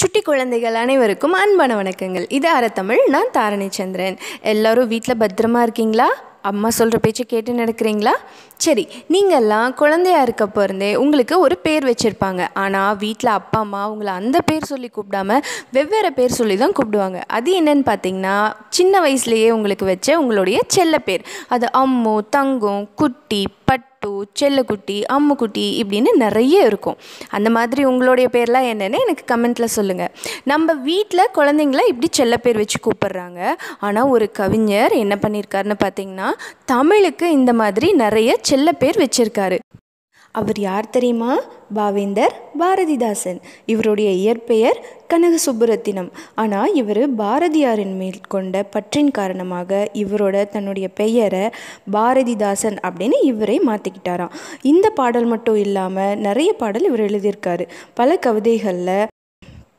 சுட்டி குழந்தைகள் அனைவருக்கும் அன்பான வணக்கங்கள் இது அறத்தமிழ் நான் தாரணி சந்திரன் எல்லோரும் வீட்டில் பத்திரமா இருக்கீங்களா அம்மா சொல்கிற பேச்சை கேட்டு நடக்கிறீங்களா சரி நீங்கள்லாம் குழந்தையா இருக்க இருந்தே உங்களுக்கு ஒரு பேர் வச்சுருப்பாங்க ஆனால் வீட்டில் அப்பா அம்மா உங்களை அந்த பேர் சொல்லி கூப்பிடாம வெவ்வேறு பேர் சொல்லி தான் கூப்பிடுவாங்க அது என்னன்னு பார்த்தீங்கன்னா சின்ன வயசுலேயே உங்களுக்கு வச்ச உங்களுடைய செல்ல பேர் அது அம்மு தங்கம் குட்டி பட் முத்து செல்லக்குட்டி அம்முக்குட்டி இப்படின்னு நிறைய இருக்கும் அந்த மாதிரி உங்களுடைய பேர்லாம் என்னென்னு எனக்கு கமெண்ட்டில் சொல்லுங்கள் நம்ம வீட்டில் குழந்தைங்கள இப்படி செல்ல பேர் வச்சு கூப்பிட்றாங்க ஆனால் ஒரு கவிஞர் என்ன பண்ணியிருக்காருன்னு பார்த்தீங்கன்னா தமிழுக்கு இந்த மாதிரி நிறைய செல்ல பேர் வச்சுருக்காரு அவர் யார் தெரியுமா பாவேந்தர் பாரதிதாசன் இவருடைய இயற்பெயர் கனக சுப்புரத்தினம் ஆனால் இவர் பாரதியாரின் மேல் கொண்ட பற்றின் காரணமாக இவரோட தன்னுடைய பெயரை பாரதிதாசன் அப்படின்னு இவரை மாற்றிக்கிட்டாராம் இந்த பாடல் மட்டும் இல்லாமல் நிறைய பாடல் இவர் எழுதியிருக்காரு பல கவிதைகளில்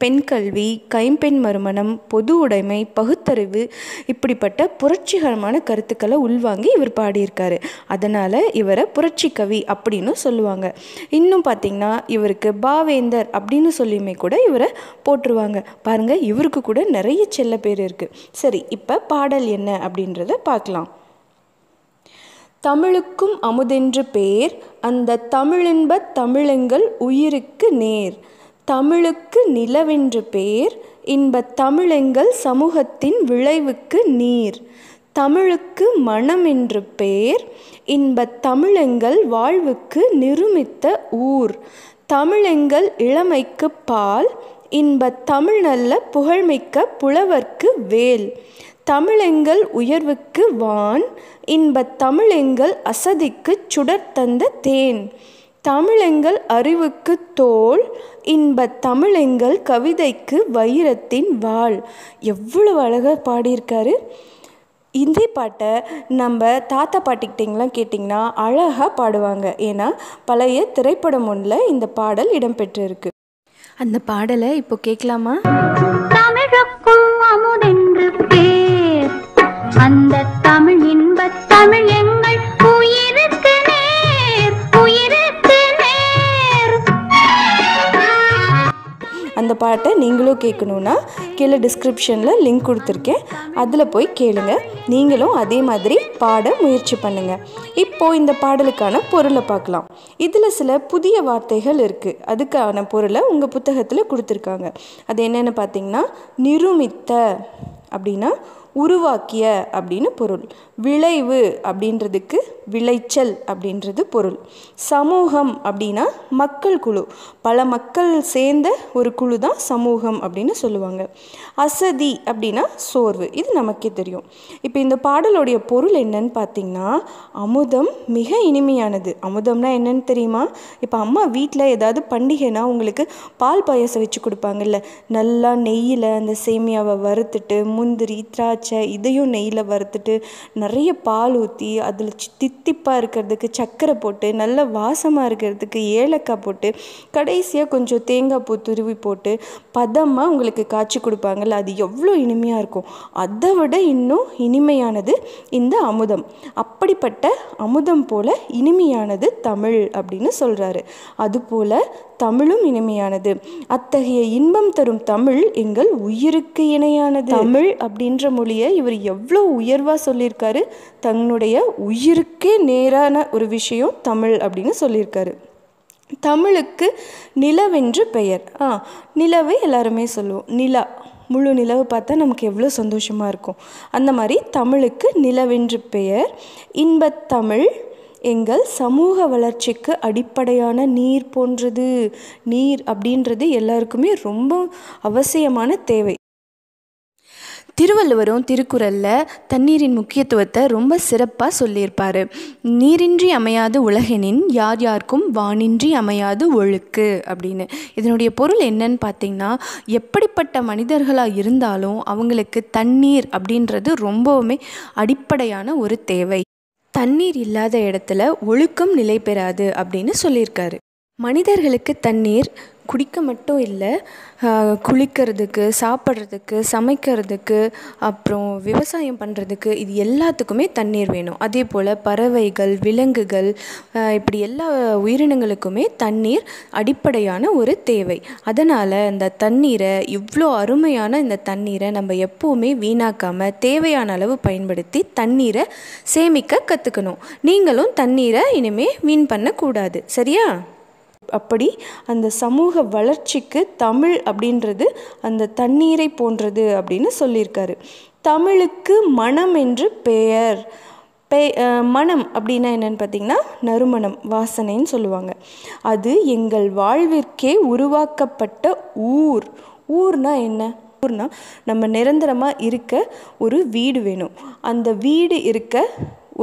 பெண் கல்வி கைம்பெண் மறுமணம் பொது உடைமை பகுத்தறிவு இப்படிப்பட்ட புரட்சிகரமான கருத்துக்களை உள்வாங்கி இவர் பாடியிருக்காரு அதனால் இவரை புரட்சி கவி அப்படின்னு சொல்லுவாங்க இன்னும் பார்த்திங்கன்னா இவருக்கு பாவேந்தர் அப்படின்னு சொல்லியுமே கூட இவரை போட்டுருவாங்க பாருங்கள் இவருக்கு கூட நிறைய செல்ல பேர் இருக்குது சரி இப்போ பாடல் என்ன அப்படின்றத பார்க்கலாம் தமிழுக்கும் அமுதென்று பேர் அந்த தமிழின்ப தமிழெங்கள் உயிருக்கு நேர் தமிழுக்கு நிலவென்று பேர் இன்பத் தமிழெங்கள் சமூகத்தின் விளைவுக்கு நீர் தமிழுக்கு மனம் என்று பேர் இன்பத் தமிழெங்கள் வாழ்வுக்கு நிருமித்த ஊர் தமிழெங்கள் இளமைக்கு பால் இன்பத் தமிழ் நல்ல புகழ்மிக்க புலவர்க்கு வேல் தமிழெங்கள் உயர்வுக்கு வான் இன்பத் தமிழெங்கள் அசதிக்கு சுடர் தந்த தேன் தமிழெங்கள் அறிவுக்கு தோல் இன்பத் தமிழெங்கள் கவிதைக்கு வைரத்தின் வாள் எவ்வளவு அழகாக பாடியிருக்காரு இந்தி பாட்டை நம்ம தாத்தா பாட்டிக்கிட்டிங்களாம் கேட்டிங்கன்னா அழகாக பாடுவாங்க ஏன்னா பழைய திரைப்படம் ஒன்றில் இந்த பாடல் இடம்பெற்றிருக்கு அந்த பாடலை இப்போ கேட்கலாமா அமுதென்று பேர் அந்த பாட்டை நீங்களும் கேட்கணுன்னா கீழே டிஸ்கிரிப்ஷனில் லிங்க் கொடுத்துருக்கேன் அதில் போய் கேளுங்க நீங்களும் அதே மாதிரி பாட முயற்சி பண்ணுங்கள் இப்போது இந்த பாடலுக்கான பொருளை பார்க்கலாம் இதில் சில புதிய வார்த்தைகள் இருக்குது அதுக்கான பொருளை உங்கள் புத்தகத்தில் கொடுத்துருக்காங்க அது என்னென்னு பார்த்தீங்கன்னா நிருமித்த அப்படின்னா உருவாக்கிய அப்படின்னு பொருள் விளைவு அப்படின்றதுக்கு விளைச்சல் அப்படின்றது பொருள் சமூகம் அப்படின்னா மக்கள் குழு பல மக்கள் சேர்ந்த ஒரு குழு தான் சமூகம் அப்படின்னு சொல்லுவாங்க அசதி அப்படின்னா சோர்வு இது நமக்கே தெரியும் இப்போ இந்த பாடலுடைய பொருள் என்னன்னு பார்த்தீங்கன்னா அமுதம் மிக இனிமையானது அமுதம்னா என்னன்னு தெரியுமா இப்போ அம்மா வீட்டில் ஏதாவது பண்டிகைனா உங்களுக்கு பால் பாயசம் வச்சு கொடுப்பாங்கல்ல நல்லா நெய்யில் அந்த சேமியாவை வறுத்துட்டு முந்திரி திராட்சை திராட்சை இதையும் நெய்யில் வறுத்துட்டு நிறைய பால் ஊற்றி அதில் தித்திப்பாக இருக்கிறதுக்கு சர்க்கரை போட்டு நல்ல வாசமாக இருக்கிறதுக்கு ஏலக்காய் போட்டு கடைசியாக கொஞ்சம் தேங்காய் பூ துருவி போட்டு பதமாக உங்களுக்கு காய்ச்சி கொடுப்பாங்கள்ல அது எவ்வளோ இனிமையாக இருக்கும் அதை விட இன்னும் இனிமையானது இந்த அமுதம் அப்படிப்பட்ட அமுதம் போல இனிமையானது தமிழ் அப்படின்னு சொல்கிறாரு போல தமிழும் இனிமையானது அத்தகைய இன்பம் தரும் தமிழ் எங்கள் உயிருக்கு இணையானது தமிழ் அப்படின்ற மொழி மொழியை இவர் எவ்வளோ உயர்வாக சொல்லியிருக்காரு தன்னுடைய உயிருக்கே நேரான ஒரு விஷயம் தமிழ் அப்படின்னு சொல்லியிருக்காரு தமிழுக்கு நிலவென்று பெயர் ஆ நிலவை எல்லாருமே சொல்லுவோம் நிலா முழு நிலவு பார்த்தா நமக்கு எவ்வளோ சந்தோஷமாக இருக்கும் அந்த மாதிரி தமிழுக்கு நிலவென்று பெயர் இன்பத்தமிழ் எங்கள் சமூக வளர்ச்சிக்கு அடிப்படையான நீர் போன்றது நீர் அப்படின்றது எல்லாருக்குமே ரொம்ப அவசியமான தேவை திருவள்ளுவரும் திருக்குறளில் தண்ணீரின் முக்கியத்துவத்தை ரொம்ப சிறப்பாக சொல்லியிருப்பார் நீரின்றி அமையாது உலகெனின் யார் யாருக்கும் வானின்றி அமையாது ஒழுக்கு அப்படின்னு இதனுடைய பொருள் என்னன்னு பார்த்தீங்கன்னா எப்படிப்பட்ட மனிதர்களாக இருந்தாலும் அவங்களுக்கு தண்ணீர் அப்படின்றது ரொம்பவுமே அடிப்படையான ஒரு தேவை தண்ணீர் இல்லாத இடத்துல ஒழுக்கம் நிலை பெறாது அப்படின்னு சொல்லியிருக்காரு மனிதர்களுக்கு தண்ணீர் குடிக்க மட்டும் இல்லை குளிக்கிறதுக்கு சாப்பிட்றதுக்கு சமைக்கிறதுக்கு அப்புறம் விவசாயம் பண்ணுறதுக்கு இது எல்லாத்துக்குமே தண்ணீர் வேணும் அதே போல் பறவைகள் விலங்குகள் இப்படி எல்லா உயிரினங்களுக்குமே தண்ணீர் அடிப்படையான ஒரு தேவை அதனால் இந்த தண்ணீரை இவ்வளோ அருமையான இந்த தண்ணீரை நம்ம எப்போவுமே வீணாக்காமல் தேவையான அளவு பயன்படுத்தி தண்ணீரை சேமிக்க கற்றுக்கணும் நீங்களும் தண்ணீரை இனிமேல் வீண் பண்ணக்கூடாது சரியா அப்படி அந்த சமூக வளர்ச்சிக்கு தமிழ் அப்படின்றது அந்த தண்ணீரை போன்றது அப்படின்னு சொல்லியிருக்காரு தமிழுக்கு மனம் என்று பெயர் பெ மனம் அப்படின்னா என்னென்னு பார்த்தீங்கன்னா நறுமணம் வாசனைன்னு சொல்லுவாங்க அது எங்கள் வாழ்விற்கே உருவாக்கப்பட்ட ஊர் ஊர்னா என்ன ஊர்னா நம்ம நிரந்தரமாக இருக்க ஒரு வீடு வேணும் அந்த வீடு இருக்க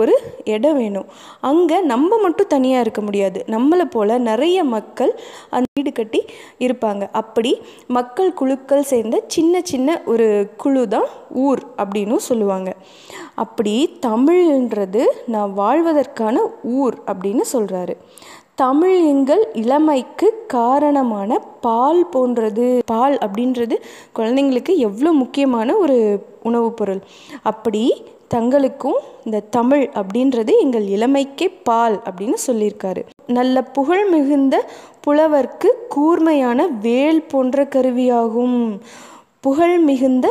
ஒரு இடம் வேணும் அங்கே நம்ம மட்டும் தனியாக இருக்க முடியாது நம்மளை போல் நிறைய மக்கள் அந்த வீடு கட்டி இருப்பாங்க அப்படி மக்கள் குழுக்கள் சேர்ந்த சின்ன சின்ன ஒரு குழு தான் ஊர் அப்படின்னு சொல்லுவாங்க அப்படி தமிழ்ன்றது நான் வாழ்வதற்கான ஊர் அப்படின்னு சொல்கிறாரு தமிழ் எங்கள் இளமைக்கு காரணமான பால் போன்றது பால் அப்படின்றது குழந்தைங்களுக்கு எவ்வளோ முக்கியமான ஒரு உணவுப் பொருள் அப்படி தங்களுக்கும் இந்த தமிழ் அப்படின்றது எங்கள் இளமைக்கே பால் அப்படின்னு சொல்லியிருக்காரு நல்ல புகழ் மிகுந்த புலவர்க்கு கூர்மையான வேல் போன்ற கருவியாகும் புகழ் மிகுந்த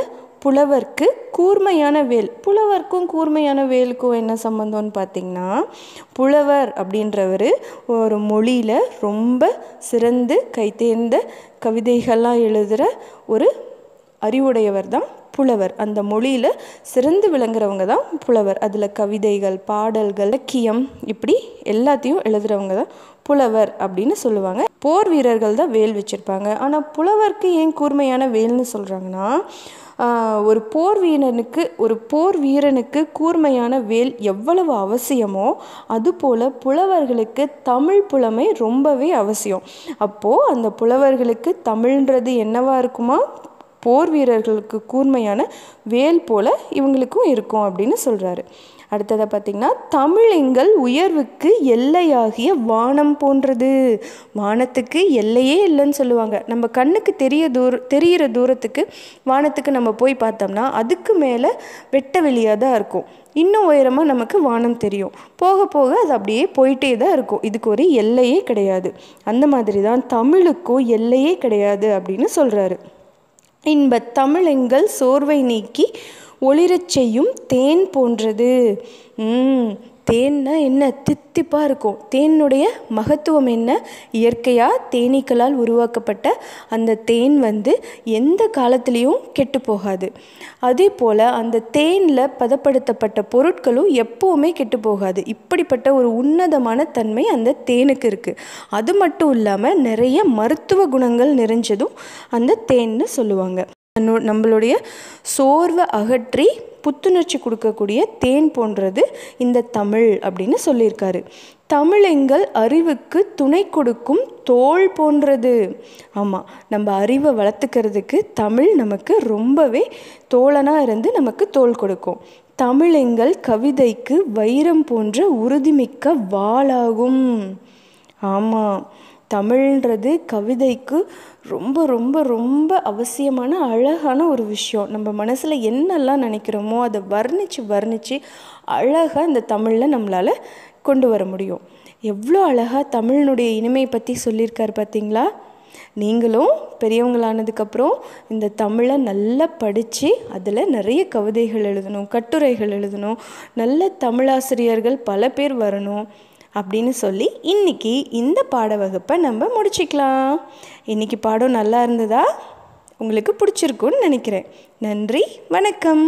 புலவர்க்கு கூர்மையான வேல் புலவர்க்கும் கூர்மையான வேலுக்கும் என்ன சம்மந்தம்னு பார்த்தீங்கன்னா புலவர் அப்படின்றவர் ஒரு மொழியில் ரொம்ப சிறந்து கைத்தேர்ந்த கவிதைகள்லாம் எழுதுகிற ஒரு அறிவுடையவர் தான் புலவர் அந்த மொழியில் சிறந்து விளங்குறவங்க தான் புலவர் அதில் கவிதைகள் பாடல்கள் இலக்கியம் இப்படி எல்லாத்தையும் எழுதுகிறவங்க தான் புலவர் அப்படின்னு சொல்லுவாங்க போர் வீரர்கள் தான் வேல் வச்சுருப்பாங்க ஆனால் புலவருக்கு ஏன் கூர்மையான வேல்னு சொல்கிறாங்கன்னா ஒரு போர் வீரனுக்கு ஒரு போர் வீரனுக்கு கூர்மையான வேல் எவ்வளவு அவசியமோ அதுபோல் புலவர்களுக்கு தமிழ் புலமை ரொம்பவே அவசியம் அப்போது அந்த புலவர்களுக்கு தமிழ்ன்றது என்னவாக இருக்குமா போர் வீரர்களுக்கு கூர்மையான வேல் போல் இவங்களுக்கும் இருக்கும் அப்படின்னு சொல்கிறாரு அடுத்ததை பார்த்திங்கன்னா எங்கள் உயர்வுக்கு எல்லையாகிய வானம் போன்றது வானத்துக்கு எல்லையே இல்லைன்னு சொல்லுவாங்க நம்ம கண்ணுக்கு தெரிய தூர தெரிகிற தூரத்துக்கு வானத்துக்கு நம்ம போய் பார்த்தோம்னா அதுக்கு மேலே வெட்ட வெளியாக தான் இருக்கும் இன்னும் உயரமாக நமக்கு வானம் தெரியும் போக போக அது அப்படியே போயிட்டே தான் இருக்கும் இதுக்கு ஒரு எல்லையே கிடையாது அந்த மாதிரி தான் தமிழுக்கும் எல்லையே கிடையாது அப்படின்னு சொல்கிறாரு இன்பத் தமிழெங்கள் சோர்வை நீக்கி ஒளிரச் செய்யும் தேன் போன்றது தேன்னா என்ன தித்திப்பாக இருக்கும் தேனுடைய மகத்துவம் என்ன இயற்கையாக தேனீக்களால் உருவாக்கப்பட்ட அந்த தேன் வந்து எந்த காலத்துலேயும் கெட்டு போகாது அதே போல் அந்த தேனில் பதப்படுத்தப்பட்ட பொருட்களும் எப்போவுமே கெட்டு போகாது இப்படிப்பட்ட ஒரு உன்னதமான தன்மை அந்த தேனுக்கு இருக்குது அது மட்டும் இல்லாமல் நிறைய மருத்துவ குணங்கள் நிறைஞ்சதும் அந்த தேன்னு சொல்லுவாங்க நம்மளுடைய சோர்வை அகற்றி புத்துணர்ச்சி கொடுக்கக்கூடிய தேன் போன்றது இந்த தமிழ் அப்படின்னு சொல்லியிருக்காரு தமிழ் எங்கள் அறிவுக்கு துணை கொடுக்கும் தோல் போன்றது ஆமாம் நம்ம அறிவை வளர்த்துக்கிறதுக்கு தமிழ் நமக்கு ரொம்பவே தோழனாக இருந்து நமக்கு தோல் கொடுக்கும் தமிழ் எங்கள் கவிதைக்கு வைரம் போன்ற உறுதிமிக்க வாளாகும் ஆமாம் தமிழ்ன்றது கவிதைக்கு ரொம்ப ரொம்ப ரொம்ப அவசியமான அழகான ஒரு விஷயம் நம்ம மனசில் என்னெல்லாம் நினைக்கிறோமோ அதை வர்ணித்து வர்ணித்து அழகாக இந்த தமிழில் நம்மளால் கொண்டு வர முடியும் எவ்வளோ அழகாக தமிழினுடைய இனிமையை பற்றி சொல்லியிருக்கார் பார்த்தீங்களா நீங்களும் பெரியவங்களானதுக்கப்புறம் இந்த தமிழை நல்லா படித்து அதில் நிறைய கவிதைகள் எழுதணும் கட்டுரைகள் எழுதணும் நல்ல தமிழாசிரியர்கள் பல பேர் வரணும் அப்படின்னு சொல்லி இன்றைக்கி இந்த பாட வகுப்பை நம்ம முடிச்சுக்கலாம் இன்றைக்கி பாடம் நல்லா இருந்ததா உங்களுக்கு பிடிச்சிருக்குன்னு நினைக்கிறேன் நன்றி வணக்கம்